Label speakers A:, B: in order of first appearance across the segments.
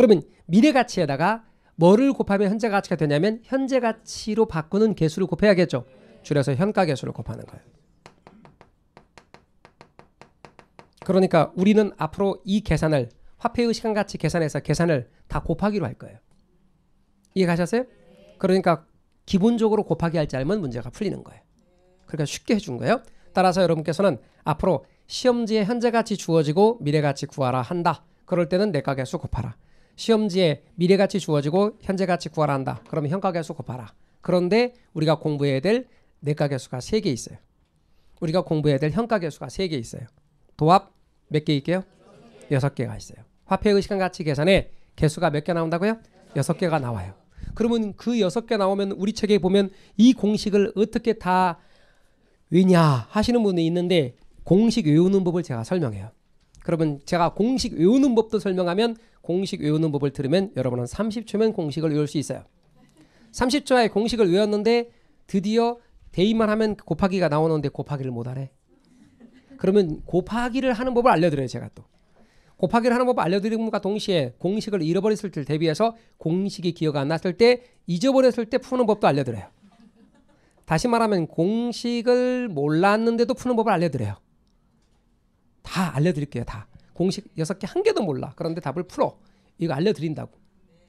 A: 그러면 미래 가치에다가 뭐를 곱하면 현재 가치가 되냐면 현재 가치로 바꾸는 개수를 곱해야겠죠. 줄여서 현가 개수를 곱하는 거예요. 그러니까 우리는 앞으로 이 계산을 화폐의 시간 가치 계산에서 계산을 다 곱하기로 할 거예요. 이해가셨어요? 그러니까 기본적으로 곱하기 할지 알면 문제가 풀리는 거예요. 그러니까 쉽게 해준 거예요. 따라서 여러분께서는 앞으로 시험지에 현재 가치 주어지고 미래 가치 구하라 한다. 그럴 때는 내가 개수 곱하라. 시험지에 미래가치 주어지고 현재가치 구하라 한다. 그러면 현가계수 곱하라. 그런데 우리가 공부해야 될 내가계수가 3개 있어요. 우리가 공부해야 될 현가계수가 3개 있어요. 도합 몇개 있게요? 6개가 있어요. 화폐의 시간 가치 계산에 개수가 몇 개 나온다고요? 6개가 나와요. 그러면 그 6개 나오면 우리 책에 보면 이 공식을 어떻게 다 외냐 하시는 분이 있는데 공식 외우는 법을 제가 설명해요. 그러면 제가 공식 외우는 법도 설명하면 공식 외우는 법을 들으면 여러분은 30초면 공식을 외울 수 있어요. 30초에 공식을 외웠는데 드디어 대입만 하면 곱하기가 나오는데 곱하기를 못하래 그러면 곱하기를 하는 법을 알려드려요 제가 또. 곱하기를 하는 법을 알려드림과 동시에 공식을 잃어버렸을 때 대비해서 공식이 기억 안 났을 때 잊어버렸을 때 푸는 법도 알려드려요. 다시 말하면 공식을 몰랐는데도 푸는 법을 알려드려요. 다 알려드릴게요 다. 공식 여섯 개 한 개도 몰라. 그런데 답을 풀어. 이거 알려드린다고.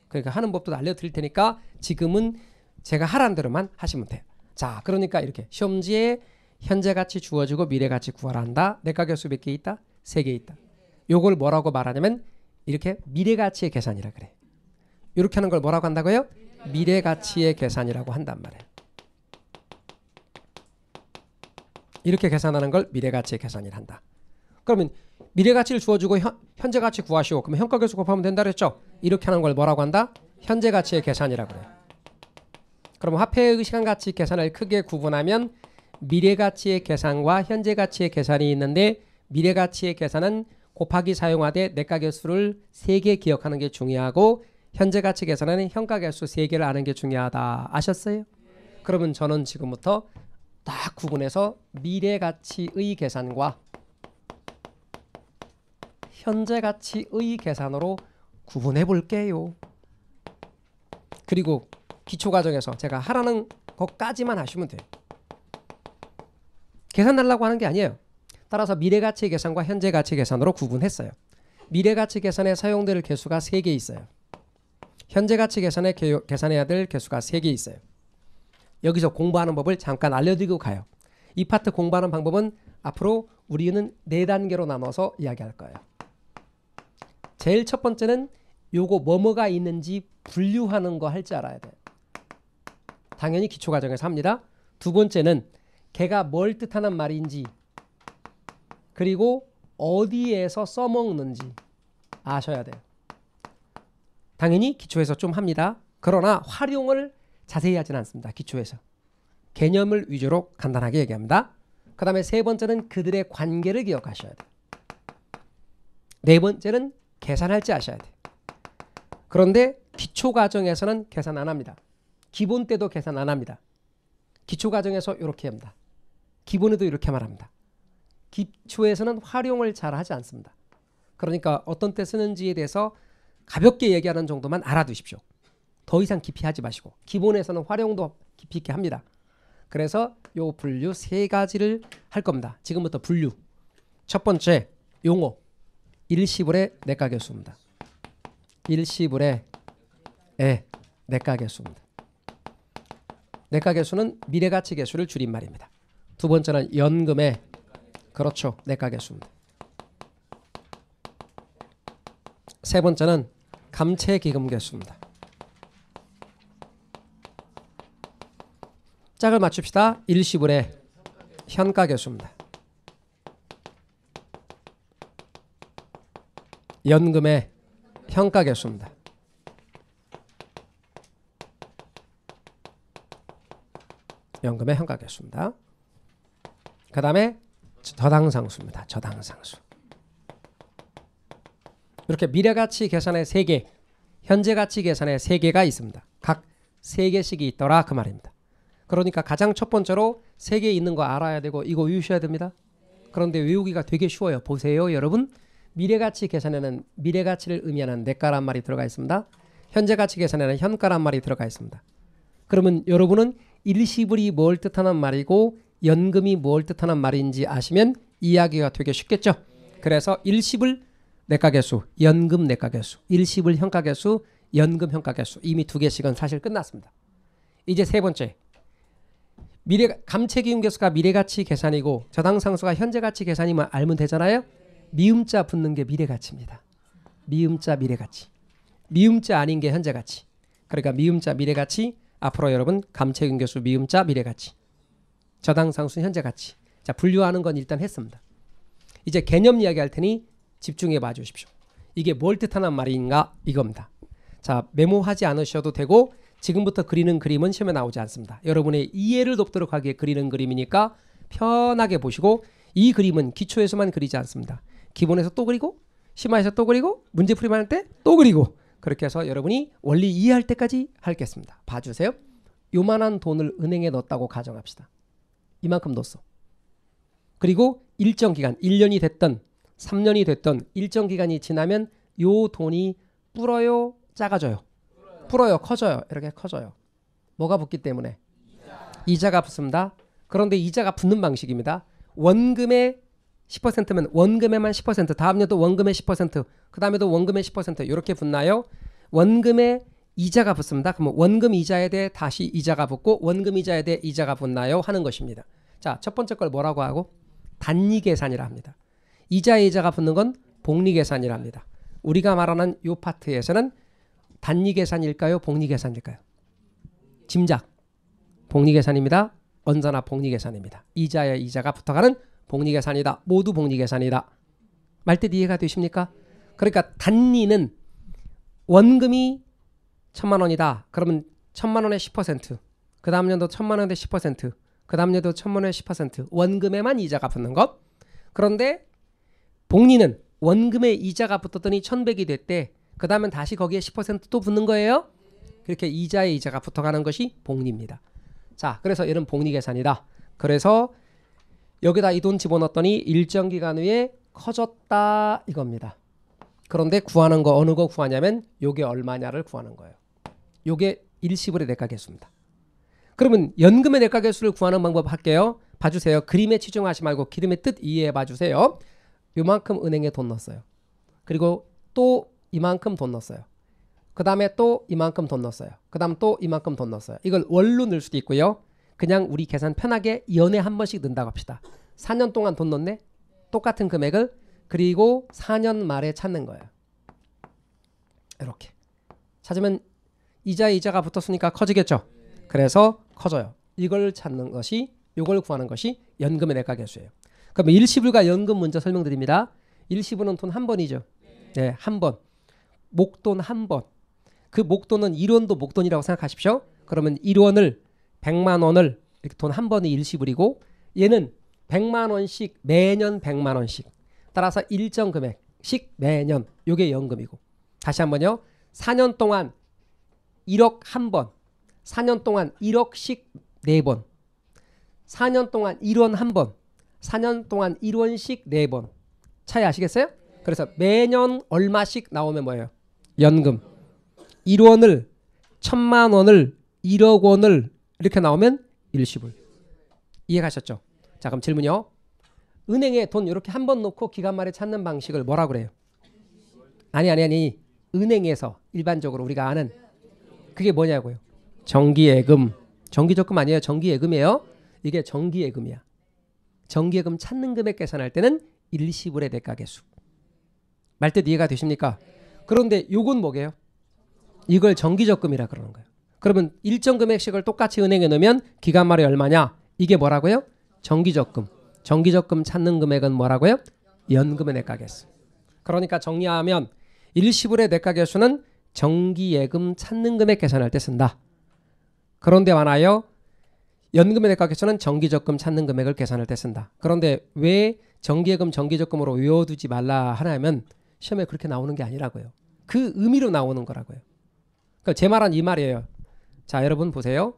A: 그러니까 하는 법도 알려드릴 테니까 지금은 제가 하라는 대로만 하시면 돼 자, 그러니까 이렇게 시험지에 현재 가치 주어지고 미래 가치 구하라 한다. 내과격수몇 개 있다? 세 개 있다. 요걸 뭐라고 말하냐면 이렇게 미래 가치의 계산이라 그래. 이렇게 하는 걸 뭐라고 한다고요? 미래 가치의 계산이라고 한단 말이에요. 이렇게 계산하는 걸 미래 가치의 계산이라 한다. 그러면 미래 가치를 주어주고 현, 현재 가치 구하시오. 그럼 현가 계수 곱하면 된다 그랬죠? 이렇게 하는 걸 뭐라고 한다? 현재 가치의 계산이라고 그래요 그럼 화폐의 시간 가치 계산을 크게 구분하면 미래 가치의 계산과 현재 가치의 계산이 있는데 미래 가치의 계산은 곱하기 사용하되 내가 계수를 3개 기억하는 게 중요하고 현재 가치 계산은 현가 계수 3개를 아는 게 중요하다. 아셨어요? 그러면 저는 지금부터 딱 구분해서 미래 가치의 계산과 현재 가치의 계산으로 구분해 볼게요. 그리고 기초 과정에서 제가 하라는 것까지만 하시면 돼요. 계산 달라고 하는 게 아니에요. 따라서 미래 가치 계산과 현재 가치 계산으로 구분했어요. 미래 가치 계산에 사용될 개수가 3개 있어요. 현재 가치 계산에 개, 계산해야 될 개수가 3개 있어요. 여기서 공부하는 법을 잠깐 알려드리고 가요. 이 파트 공부하는 방법은 앞으로 우리는 4단계로 나눠서 이야기할 거예요. 제일 첫 번째는 요거 뭐뭐가 있는지 분류하는 거 할 줄 알아야 돼. 당연히 기초 과정에서 합니다. 두 번째는 걔가 뭘 뜻하는 말인지 그리고 어디에서 써먹는지 아셔야 돼요. 당연히 기초에서 좀 합니다. 그러나 활용을 자세히 하진 않습니다. 기초에서. 개념을 위주로 간단하게 얘기합니다. 그 다음에 세 번째는 그들의 관계를 기억하셔야 돼요. 네 번째는 계산할지 아셔야 돼. 그런데 기초 과정에서는 계산 안 합니다. 기본 때도 계산 안 합니다. 기초 과정에서 이렇게 합니다. 기본에도 이렇게 말합니다. 기초에서는 활용을 잘 하지 않습니다. 그러니까 어떤 때 쓰는지에 대해서 가볍게 얘기하는 정도만 알아두십시오. 더 이상 깊이 하지 마시고 기본에서는 활용도 깊이 있게 합니다. 그래서 요 분류 세 가지를 할 겁니다. 지금부터 분류. 첫 번째 용어. 일시불의 내과 개수입니다. 1시불의 에 내과 계수입니다 내과 개수는 미래 가치 개수를 줄인 말입니다. 두 번째는 연금의 그렇죠. 내과 개수입니다. 세 번째는 감채 기금 개수입니다. 짝을 맞춥시다. 일시불의 현가 개수입니다. 연금의 현가 계수입니다 연금의 현가 개수입니다. 그 다음에 저당상수입니다. 저당상수. 이렇게 미래가치 계산의 3개, 현재가치 계산의 3개가 있습니다. 각 3개씩이 있더라 그 말입니다. 그러니까 가장 첫 번째로 3개 있는 거 알아야 되고 이거 외우셔야 됩니다. 그런데 외우기가 되게 쉬워요. 보세요 여러분. 미래 가치 계산에는 미래 가치를 의미하는 내가란 말이 들어가 있습니다. 현재 가치 계산에는 현가란 말이 들어가 있습니다. 그러면 여러분은 일시불이 뭘 뜻하는 말이고 연금이 뭘 뜻하는 말인지 아시면 이야기가 되게 쉽겠죠. 그래서 일시불 내가계수, 연금 내가계수, 일시불 현가계수, 연금 현가계수 이미 두 개씩은 사실 끝났습니다. 이제 세 번째 미래 감채기운 계수가 미래 가치 계산이고 저당 상수가 현재 가치 계산이면 알면 되잖아요. 미음자 붙는 게 미래 가치입니다. 미음자 미래 가치. 미음자 아닌 게 현재 가치. 그러니까 미음자 미래 가치 앞으로 여러분 감채균 교수 미음자 미래 가치. 저당 상수 현재 가치. 자, 분류하는 건 일단 했습니다. 이제 개념 이야기할 테니 집중해 봐 주십시오. 이게 뭘 뜻하는 말인가 이겁니다. 자, 메모하지 않으셔도 되고 지금부터 그리는 그림은 시험에 나오지 않습니다. 여러분의 이해를 돕도록 하기 그리는 그림이니까 편하게 보시고 이 그림은 기초에서만 그리지 않습니다. 기본에서 또 그리고 심화에서 또 그리고 문제 풀이만 할 때 또 그리고 그렇게 해서 여러분이 원리 이해할 때까지 할겠습니다. 봐주세요. 요만한 돈을 은행에 넣었다고 가정합시다. 이만큼 넣었어. 그리고 일정 기간 1년이 됐던 3년이 됐던 일정 기간이 지나면 요 돈이 불어요 작아져요. 불어요. 커져요 이렇게 커져요. 뭐가 붙기 때문에 이자. 가 붙습니다. 그런데 이자가 붙는 방식입니다. 원금의 10%면 원금에만 10%, 다음 년도 원금에 10%, 그 다음에도 원금에 10% 이렇게 붙나요? 원금에 이자가 붙습니다. 그럼 뭐 원금 이자에 대해 다시 이자가 붙고 원금 이자에 대해 이자가 붙나요? 하는 것입니다. 자, 첫 번째 걸 뭐라고 하고? 단리 계산이라 합니다. 이자 에 이자가 붙는 건 복리 계산이라 합니다. 우리가 말하는 요 파트에서는 단리 계산일까요? 복리 계산일까요? 짐작. 복리 계산입니다. 언제나 복리 계산입니다. 이자에 이자가 붙어가는 복리 계산이다. 모두 복리 계산이다. 말뜻 이해가 되십니까? 그러니까 단리는 원금이 천만 원이다. 그러면 천만 원에 10%. 그 다음 년도 천만 원에 10%. 그 다음 년도 천만 원에 10%. 원금에만 이자가 붙는 것. 그런데 복리는 원금에 이자가 붙었더니 천백이 됐대. 그 다음엔 다시 거기에 10%또 붙는 거예요. 그렇게 이자에 이자가 붙어가는 것이 복리입니다. 자, 그래서 이런 복리 계산이다. 그래서 여기다 이 돈 집어넣었더니 일정 기간 후에 커졌다 이겁니다. 그런데 구하는 거 어느 거 구하냐면 요게 얼마냐를 구하는 거예요. 요게 일시불의 대가 개수입니다. 그러면 연금의 대가 개수를 구하는 방법 할게요. 봐주세요. 그림에 치중하지 말고 기름의 뜻 이해해 봐주세요. 요만큼 은행에 돈 넣었어요. 그리고 또 이만큼 돈 넣었어요. 그 다음에 또 이만큼 돈 넣었어요. 그 다음 또 이만큼 돈 넣었어요. 이걸 원로 넣을 수도 있고요. 그냥 우리 계산 편하게 연에 한 번씩 넣는다고 합시다. 4년 동안 돈 넣네? 똑같은 금액을 그리고 4년 말에 찾는 거예요. 이렇게 찾으면 이자 이자가 붙었으니까 커지겠죠. 그래서 커져요. 이걸 찾는 것이 이걸 구하는 것이 연금의 내과계수예요. 그럼 일시불과 연금 먼저 설명드립니다. 일시불은 돈 한 번이죠. 네, 한 번. 목돈 한 번. 그 목돈은 1원도 목돈이라고 생각하십시오. 그러면 1원을 100만 원을 이렇게 돈한 번에 일시불이고 얘는 100만 원씩 매년 100만 원씩 따라서 일정 금액씩 매년 요게 연금이고 다시 한번요. 4년 동안 1억 한 번, 4년 동안 1억씩 4번, 4년 동안 1원 한 번, 4년 동안 1원씩 4번. 차이 아시겠어요? 그래서 매년 얼마씩 나오면 뭐예요? 연금. 1원을, 1 천만 원을, 1억 원을 이렇게 나오면 일시불. 이해가셨죠? 자 그럼 질문요. 이 은행에 돈 이렇게 한 번 놓고 기간 말에 찾는 방식을 뭐라 그래요? 아니 아니 아니 은행에서 일반적으로 우리가 아는 그게 뭐냐고요? 정기예금. 정기적금 아니에요. 정기예금이에요. 이게 정기예금이야. 정기예금 찾는 금액 계산할 때는 일시불의 대가 계수. 말뜻 이해가 되십니까? 그런데 요건 뭐게요? 이걸 정기적금이라 그러는 거예요. 그러면 일정 금액씩을 똑같이 은행에 넣으면 기간 말이 얼마냐? 이게 뭐라고요? 정기적금. 정기적금 찾는 금액은 뭐라고요? 연금의 내가계수. 그러니까 정리하면 일시불의 내가계수는 정기예금 찾는 금액 계산할 때 쓴다. 그런데 많아요. 연금의 내가계수는 정기적금 찾는 금액을 계산할 때 쓴다. 그런데 왜 정기예금 정기적금으로 외워두지 말라 하냐면 시험에 그렇게 나오는 게 아니라고요. 그 의미로 나오는 거라고요. 그러니까 제 말은 이 말이에요. 자, 여러분 보세요.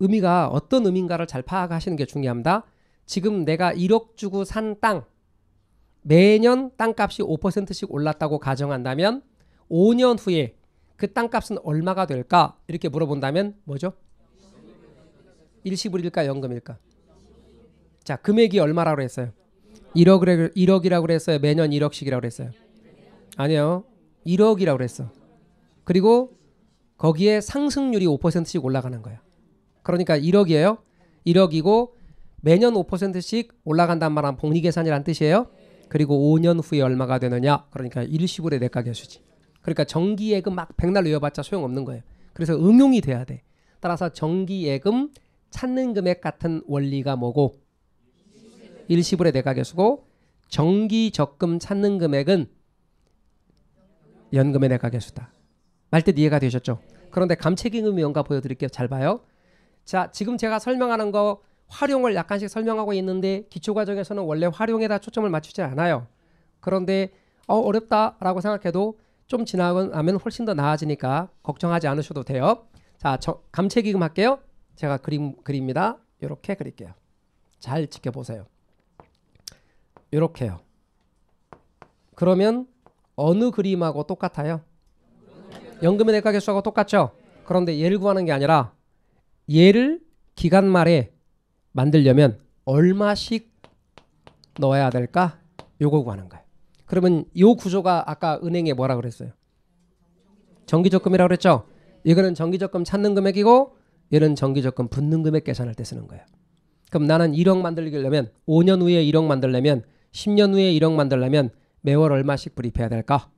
A: 의미가 어떤 의미인가를 잘 파악하시는 게 중요합니다. 지금 내가 1억 주고 산 땅, 매년 땅값이 5%씩 올랐다고 가정한다면 5년 후에 그 땅값은 얼마가 될까? 이렇게 물어본다면 뭐죠? 일시불일까 연금일까? 자, 금액이 얼마라고 했어요? 1억을 1억이라고 그랬어요. 매년 1억씩이라고 그랬어요. 아니요. 1억이라고 그랬어. 그리고 거기에 상승률이 5%씩 올라가는 거예요. 그러니까 1억이에요. 1억이고 매년 5%씩 올라간단 말은 복리 계산이란 뜻이에요. 그리고 5년 후에 얼마가 되느냐? 그러니까 일시불의 내가계수지. 그러니까 정기예금 막 백날 외워봤자 소용없는 거예요. 그래서 응용이 돼야 돼. 따라서 정기예금 찾는 금액 같은 원리가 뭐고 일시불의 내가계수고 정기적금 찾는 금액은 연금의 내가계수다. 말뜻 이해가 되셨죠? 그런데 감기금의 명가 보여드릴게요. 잘 봐요. 자, 지금 제가 설명하는 거 활용을 약간씩 설명하고 있는데 기초 과정에서는 원래 활용에다 초점을 맞추지 않아요. 그런데 어, 어렵다라고 생각해도 좀 지나가면 훨씬 더 나아지니까 걱정하지 않으셔도 돼요. 자, 감채기금 할게요. 제가 그림 그립니다. 이렇게 그릴게요. 잘 지켜보세요. 이렇게요. 그러면 어느 그림하고 똑같아요? 연금의 대가 개수하고 똑같죠. 그런데 예를 구하는 게 아니라 예를 기간 말에 만들려면 얼마씩 넣어야 될까? 요거 구하는 거예요. 그러면 요 구조가 아까 은행에 뭐라 그랬어요? 정기적금이라고 그랬죠? 이거는 정기적금 찾는 금액이고 얘는 정기적금 붙는 금액 계산할 때 쓰는 거예요. 그럼 나는 1억 만들려면 5년 후에 1억 만들려면 10년 후에 1억 만들려면 매월 얼마씩 불입해야 될까?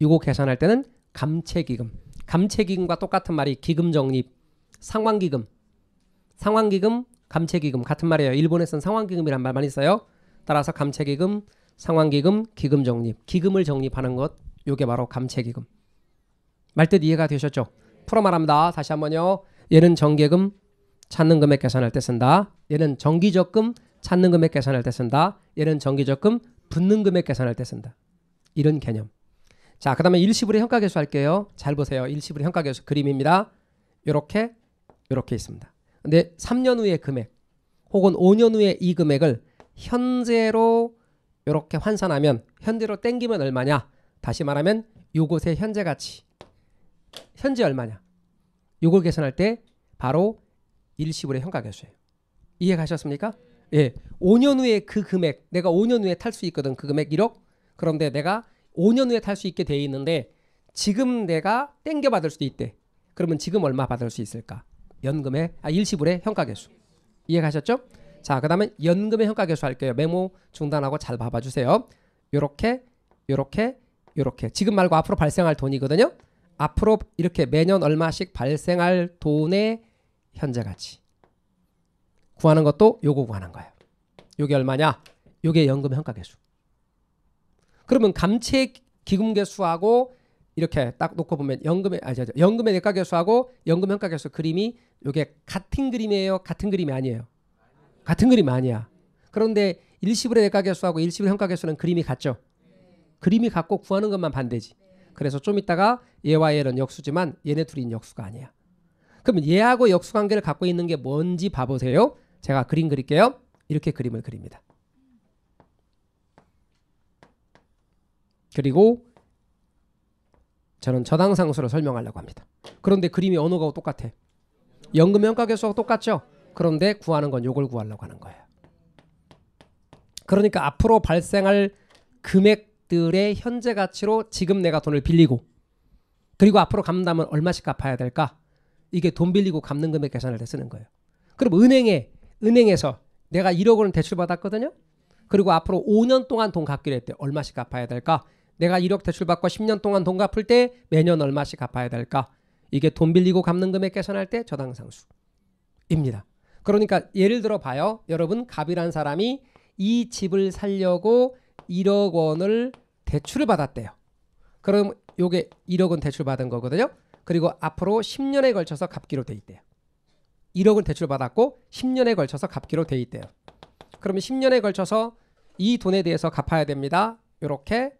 A: 이거 계산할 때는 감채기금. 감채기금과 똑같은 말이 기금정립, 상환기금. 상환기금, 감채기금 같은 말이에요. 일본에서는 상환기금이란 말 많이 써요. 따라서 감채기금, 상환기금, 기금정립. 기금을 정립하는 것. 요게 바로 감채기금. 말뜻 이해가 되셨죠? 풀어 말합니다. 다시 한번요. 얘는 정계금 찾는 금액 계산할 때 쓴다. 얘는 정기적금 찾는 금액 계산할 때 쓴다. 얘는 정기적금 붙는 금액 계산할 때 쓴다. 이런 개념. 자, 그 다음에 일시불의 현가계수 할게요. 잘 보세요. 일시불의 현가계수 그림입니다. 이렇게 이렇게 있습니다. 근데 3년 후의 금액 혹은 5년 후에 이 금액을 현재로 이렇게 환산하면 현재로 땡기면 얼마냐? 다시 말하면 요것의 현재 가치 현재 얼마냐? 요걸 계산할 때 바로 일시불의 현가계수예요. 이해 가셨습니까? 예. 5년 후에 그 금액 내가 5년 후에 탈 수 있거든. 그 금액 1억. 그런데 내가 5년 후에 탈 수 있게 돼 있는데 지금 내가 땡겨 받을 수도 있대. 그러면 지금 얼마 받을 수 있을까? 연금의 아 일시불의 현가계수 이해가셨죠? 자, 그다음에 연금의 현가계수 할게요. 메모 중단하고 잘 봐봐 주세요. 요렇게 요렇게 요렇게 지금 말고 앞으로 발생할 돈이거든요. 앞으로 이렇게 매년 얼마씩 발생할 돈의 현재 가치 구하는 것도 요거 구하는 거예요. 요게 얼마냐? 요게 연금 현가계수. 그러면 감채 기금 개수하고 이렇게 딱 놓고 보면 연금의 아죠 연금의 내과 개수하고 연금 현가 개수 그림이 이게 같은 그림이에요. 같은 그림이 아니에요. 같은 그림 아니야. 그런데 일시불의 내과 개수하고 일시불 현가 개수는 그림이 같죠. 그림이 같고 구하는 것만 반대지. 그래서 좀 이따가 얘와 얘는 역수지만 얘네 둘이 역수가 아니야. 그러면 얘하고 역수 관계를 갖고 있는 게 뭔지 봐보세요. 제가 그림 그릴게요. 이렇게 그림을 그립니다. 그리고 저는 저당 상수를 설명하려고 합니다. 그런데 그림이 언어가 똑같아. 연금 현가계수가 똑같죠. 그런데 구하는 건 요걸 구하려고 하는 거예요. 그러니까 앞으로 발생할 금액들의 현재 가치로 지금 내가 돈을 빌리고 그리고 앞으로 갚는다면 얼마씩 갚아야 될까? 이게 돈 빌리고 갚는 금액 계산을 해 쓰는 거예요. 그럼 은행에 은행에서 내가 1억 원을 대출 받았거든요. 그리고 앞으로 5년 동안 돈 갚기로 했대. 얼마씩 갚아야 될까? 내가 1억 대출받고 10년 동안 돈 갚을 때 매년 얼마씩 갚아야 될까? 이게 돈 빌리고 갚는 금액 계산할 때 저당상수입니다. 그러니까 예를 들어 봐요. 여러분 갑이란 사람이 이 집을 살려고 1억 원을 대출을 받았대요. 그럼 요게 1억 원 대출 받은 거거든요. 그리고 앞으로 10년에 걸쳐서 갚기로 돼 있대요. 1억원 대출 받았고 10년에 걸쳐서 갚기로 돼 있대요. 그러면 10년에 걸쳐서 이 돈에 대해서 갚아야 됩니다. 이렇게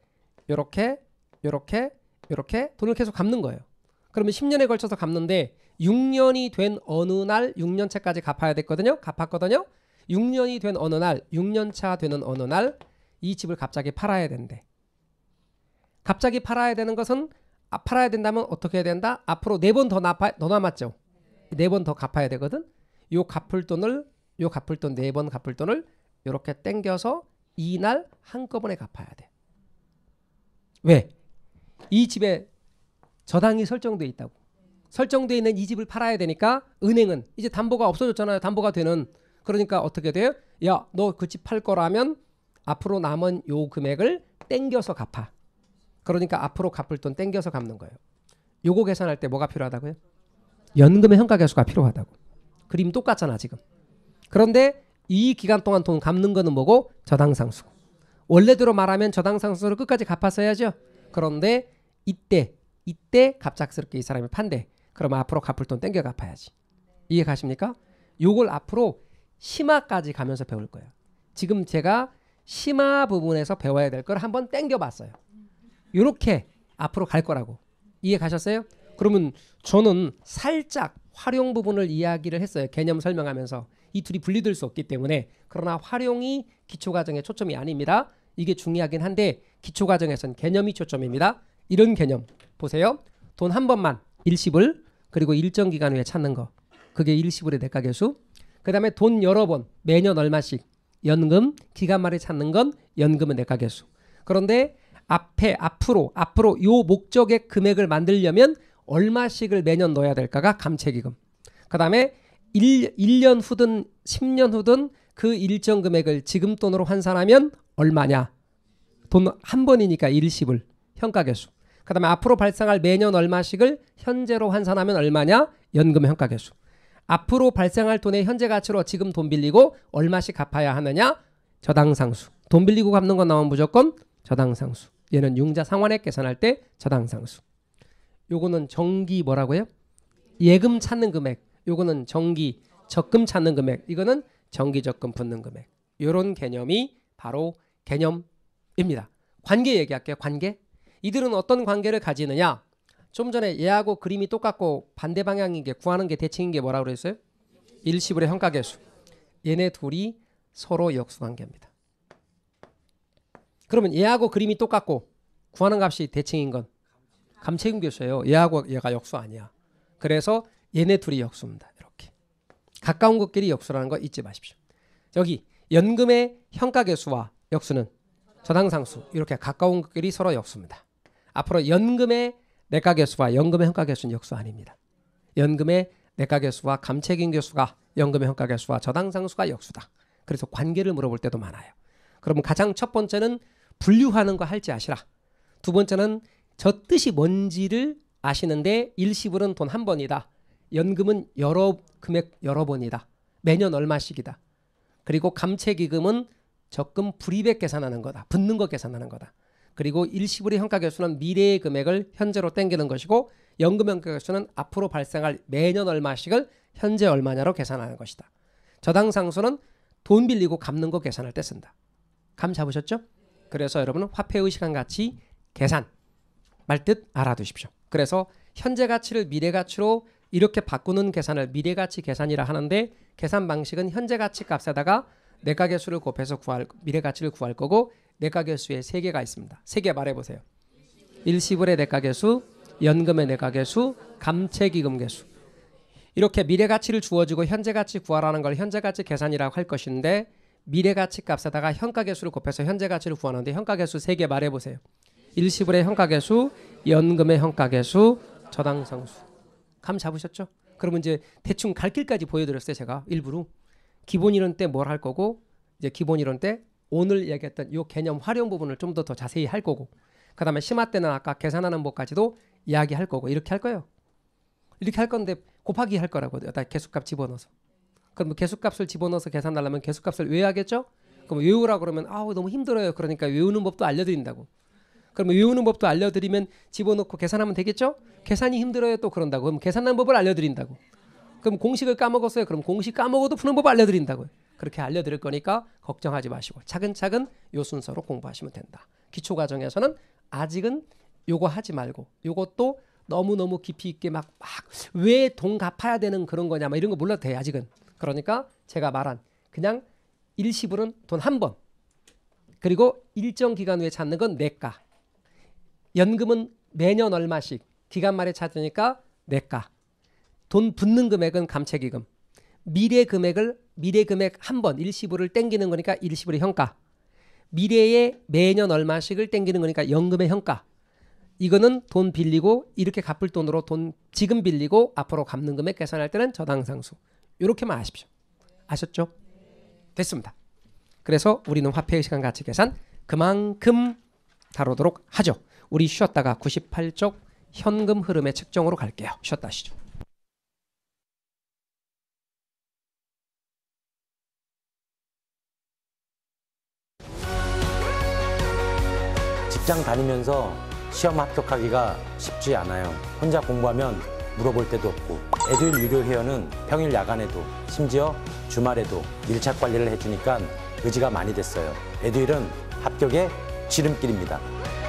A: 요렇게 요렇게 요렇게 돈을 계속 갚는 거예요. 그러면 10년에 걸쳐서 갚는데 6년이 된 어느 날 6년차까지 갚아야 됐거든요. 갚았거든요. 6년이 된 어느 날 6년차 되는 어느 날 이 집을 갑자기 팔아야 된대. 갑자기 팔아야 되는 것은 아, 팔아야 된다면 어떻게 해야 된다? 앞으로 네 번더 남았죠. 네 번 더 갚아야 되거든. 요 갚을 돈을 요 갚을 돈 네 번 갚을 돈을 이렇게 땡겨서 이 날 한꺼번에 갚아야 돼. 왜? 이 집에 저당이 설정돼 있다고. 설정돼 있는 이 집을 팔아야 되니까 은행은 이제 담보가 없어졌잖아요. 담보가 되는 그러니까 어떻게 돼요? 야, 너 그 집 팔 거라면 앞으로 남은 요 금액을 땡겨서 갚아. 그러니까 앞으로 갚을 돈 땡겨서 갚는 거예요. 요거 계산할 때 뭐가 필요하다고요? 연금의 현가계수가 필요하다고. 그림 똑같잖아 지금. 그런데 이 기간 동안 돈 갚는 거는 뭐고 저당상수고. 원래대로 말하면 저당 상수를 끝까지 갚았어야죠. 그런데 이때 이때 갑작스럽게 이 사람이 판대. 그럼 앞으로 갚을 돈 땡겨 갚아야지. 이해 가십니까? 요걸 앞으로 심화까지 가면서 배울 거예요. 지금 제가 심화 부분에서 배워야 될 걸 한번 땡겨 봤어요. 요렇게 앞으로 갈 거라고. 이해 가셨어요? 그러면 저는 살짝 활용 부분을 이야기를 했어요. 개념 설명하면서 이 둘이 분리될 수 없기 때문에 그러나 활용이 기초 과정의 초점이 아닙니다. 이게 중요하긴 한데 기초과정에선 개념이 초점입니다. 이런 개념 보세요. 돈 한 번만 일시불 그리고 일정 기간 후에 찾는 거. 그게 일시불의 대가계수. 그 다음에 돈 여러 번 매년 얼마씩 연금 기간 말에 찾는 건 연금의 대가계수. 그런데 앞에 앞으로 앞으로 요 목적의 금액을 만들려면 얼마씩을 매년 넣어야 될까가 감채기금. 그 다음에 1, 1년 후든 10년 후든 그 일정 금액을 지금 돈으로 환산하면 얼마냐? 돈 한 번이니까 일십을 현가계수. 그 다음에 앞으로 발생할 매년 얼마씩을 현재로 환산하면 얼마냐? 연금 현가계수. 앞으로 발생할 돈의 현재 가치로 지금 돈 빌리고 얼마씩 갚아야 하느냐? 저당상수. 돈 빌리고 갚는 건나온 무조건 저당상수. 얘는 융자 상환액 계산할 때 저당상수. 요거는 정기 뭐라고요? 예금 찾는 금액. 요거는 정기 적금 찾는 금액. 이거는 정기적금 붙는 금액. 이런 개념이 바로 개념입니다. 관계 얘기할게요. 관계. 이들은 어떤 관계를 가지느냐? 좀 전에 얘하고 그림이 똑같고 반대 방향인 게 구하는 게 대칭인 게 뭐라고 그랬어요? 일시불의 평가계수. 얘네 둘이 서로 역수관계입니다. 그러면 얘하고 그림이 똑같고 구하는 값이 대칭인 건 감체임 교수예요. 얘하고 얘가 역수 아니야. 그래서 얘네 둘이 역수입니다. 가까운 것끼리 역수라는 거 잊지 마십시오. 여기 연금의 현가계수와 역수는 저당상수 이렇게 가까운 것끼리 서로 역수입니다. 앞으로 연금의 내가계수와 연금의 현가계수는 역수 아닙니다. 연금의 내가계수와 감책인계수가 연금의 현가계수와 저당상수가 역수다. 그래서 관계를 물어볼 때도 많아요. 그러면 가장 첫 번째는 분류하는 거 할지 아시라. 두 번째는 저 뜻이 뭔지를 아시는데 일시불은 돈 한 번이다. 연금은 여러 금액 여러 번이다. 매년 얼마씩이다. 그리고 감채기금은 적금 불입액 계산하는 거다. 붙는 거 계산하는 거다. 그리고 일시불의 현가결수는 미래의 금액을 현재로 땡기는 것이고 연금 현가계수는 앞으로 발생할 매년 얼마씩을 현재 얼마냐로 계산하는 것이다. 저당 상수는 돈 빌리고 갚는 거 계산할 때 쓴다. 감 잡으셨죠? 그래서 여러분은 화폐의 시간 가치 계산 말뜻 알아두십시오. 그래서 현재 가치를 미래 가치로 이렇게 바꾸는 계산을 미래가치 계산이라 하는데 계산 방식은 현재 가치 값에다가 내가계수를 곱해서 구할 미래가치를 구할 거고 내가계수에 세 개가 있습니다. 세 개 말해보세요. 일시불의 내가계수, 연금의 내가계수, 감채기금계수. 이렇게 미래가치를 주어지고 현재가치 구하라는 걸 현재가치 계산이라고 할 것인데 미래가치 값에다가 현가계수를 곱해서 현재가치를 구하는데 현가계수 세 개 말해보세요. 일시불의 현가계수, 연금의 현가계수, 저당상수. 감 잡으셨죠? 그러면 이제 대충 갈 길까지 보여드렸어요. 제가 일부러 기본 이론 때 뭘 할 거고 이제 기본 이론 때 오늘 얘기했던 요 개념 활용 부분을 좀 더 더 자세히 할 거고 그 다음에 심화 때는 아까 계산하는 법까지도 이야기할 거고 이렇게 할 거예요. 이렇게 할 건데 곱하기 할 거라고 여기다 개수값 집어넣어서 그럼 계수값을 뭐 집어넣어서 계산하려면 계수값을 외우겠죠? 그럼 외우라 그러면 아우 너무 힘들어요. 그러니까 외우는 법도 알려드린다고. 그럼 외우는 법도 알려드리면 집어넣고 계산하면 되겠죠? 계산이 힘들어요 또 그런다고 그럼 계산하는 법을 알려드린다고 그럼 공식을 까먹었어요 그럼 공식 까먹어도 푸는 법을 알려드린다고요 그렇게 알려드릴 거니까 걱정하지 마시고 차근차근 요 순서로 공부하시면 된다 기초 과정에서는 아직은 요거 하지 말고 요것도 너무너무 깊이 있게 막막왜돈 갚아야 되는 그런 거냐 막 이런 거 몰라도 돼 아직은 그러니까 제가 말한 그냥 일시불은 돈 한 번 그리고 일정 기간 후에 찾는 건 내가 연금은 매년 얼마씩 기간 말에 찾으니까 내가 돈 붙는 금액은 감채기금 미래 금액을 미래 금액 한 번 일시불을 땡기는 거니까 일시불의 현가 미래에 매년 얼마씩을 땡기는 거니까 연금의 현가 이거는 돈 빌리고 이렇게 갚을 돈으로 돈 지금 빌리고 앞으로 갚는 금액 계산할 때는 저당상수 이렇게만 아십시오 아셨죠? 됐습니다 그래서 우리는 화폐의 시간 가치 계산 그만큼 다루도록 하죠 우리 쉬었다가 98쪽 현금 흐름의 측정으로 갈게요. 쉬었다 하시죠. 직장 다니면서 시험 합격하기가 쉽지 않아요. 혼자 공부하면 물어볼 때도 없고 애들 유료 회원은 평일 야간에도 심지어 주말에도 일착 관리를 해주니까 의지가 많이 됐어요. 애들은 합격의 지름길입니다.